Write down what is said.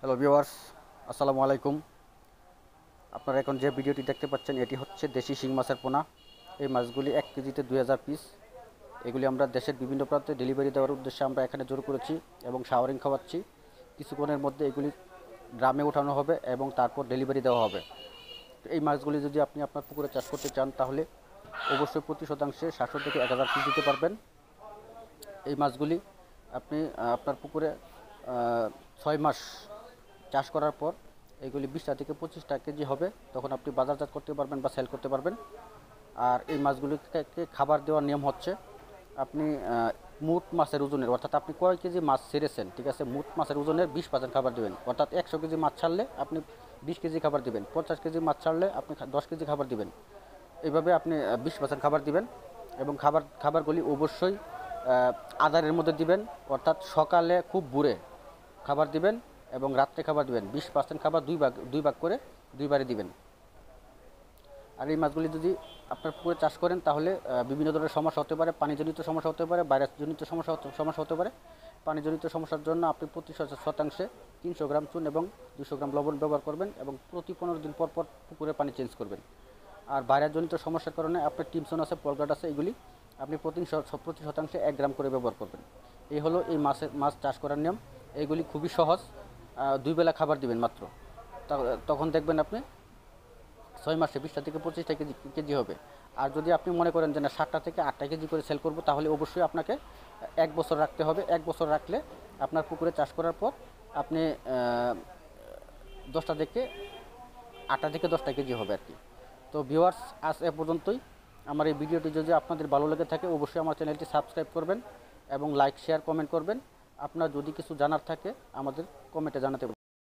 hello viewers আসসালামু আলাইকুম আপনারা এখন যে ভিডিওটি দেখতে পাচ্ছেন এটি হচ্ছে দেশি শিং মাছের পোনা এই মাছগুলি এক কেজিতে দুই পিস এগুলি আমরা দেশের বিভিন্ন প্রান্তে ডেলিভারি দেওয়ার উদ্দেশ্যে আমরা এখানে জোর করেছি এবং শাওয়ারিং খাওয়াচ্ছি কিছুক্ষণের মধ্যে এগুলি ড্রামে ওঠানো হবে এবং তারপর ডেলিভারি দেওয়া হবে এই মাছগুলি যদি আপনি আপনার পুকুরে চাষ করতে চান তাহলে অবশ্যই প্রতি শতাংশে সাতশো থেকে এক হাজার পিস দিতে পারবেন এই মাছগুলি আপনি আপনার পুকুরে ছয় মাস চাষ করার পর এগুলি বিশটা থেকে পঁচিশটা কেজি হবে তখন আপনি বাজারজাত করতে পারবেন বা সেল করতে পারবেন আর এই মাছগুলিকে খাবার দেওয়ার নিয়ম হচ্ছে আপনি মুট মাছের ওজনের অর্থাৎ আপনি কয় কেজি মাছ ছেড়েছেন ঠিক আছে মুট মাছের ওজনের বিশ পার্সেন্ট খাবার দেবেন অর্থাৎ একশো কেজি মাছ ছাড়লে আপনি বিশ কেজি খাবার দিবেন পঞ্চাশ কেজি মাছ ছাড়লে আপনি দশ কেজি খাবার দিবেন এভাবে আপনি বিশ পার্সেন্ট খাবার দিবেন এবং খাবার খাবারগুলি অবশ্যই আদারের মধ্যে দিবেন অর্থাৎ সকালে খুব বুড়ে খাবার দিবেন এবং রাত্রে খাবার দেবেন বিশ পার্সেন্ট খাবার দুই ভাগ দুই ভাগ করে দুইবারে দিবেন আর এই মাছগুলি যদি আপনার পুকুরে চাষ করেন তাহলে বিভিন্ন ধরনের সমস্যা হতে পারে পানিজনিত সমস্যা হতে পারে জনিত সমস্যা সমস্যা হতে পারে পানিজনিত সমস্যার জন্য আপনি প্রতি শতাংশে তিনশো গ্রাম চুন এবং দুশো গ্রাম লবণ ব্যবহার করবেন এবং প্রতি পনেরো দিন পর পর পুকুরে পানি চেঞ্জ করবেন আর ভাইরাসজনিত সমস্যার কারণে আপনার টিমসন আছে পলগাট আছে এগুলি আপনি প্রতি প্রতি শতাংশে এক গ্রাম করে ব্যবহার করবেন এই হলো এই মাছের মাছ চাষ করার নিয়ম এইগুলি খুবই সহজ দুই বেলা খাবার দিবেন মাত্র তখন দেখবেন আপনি ছয় মাসে বিশটা থেকে পঁচিশটা কেজি কেজি হবে আর যদি আপনি মনে করেন যে না সাতটা থেকে আটটা কেজি করে সেল করব তাহলে অবশ্যই আপনাকে এক বছর রাখতে হবে এক বছর রাখলে আপনার পুকুরে চাষ করার পর আপনি দশটা থেকে আটটা থেকে দশটা কেজি হবে আর কি তো ভিউয়ার্স আজ এ পর্যন্তই আমার এই ভিডিওটি যদি আপনাদের ভালো লেগে থাকে অবশ্যই আমার চ্যানেলটি সাবস্ক্রাইব করবেন এবং লাইক শেয়ার কমেন্ট করবেন আপনার যদি কিছু জানার থাকে আমাদের কমেন্টে জানাতে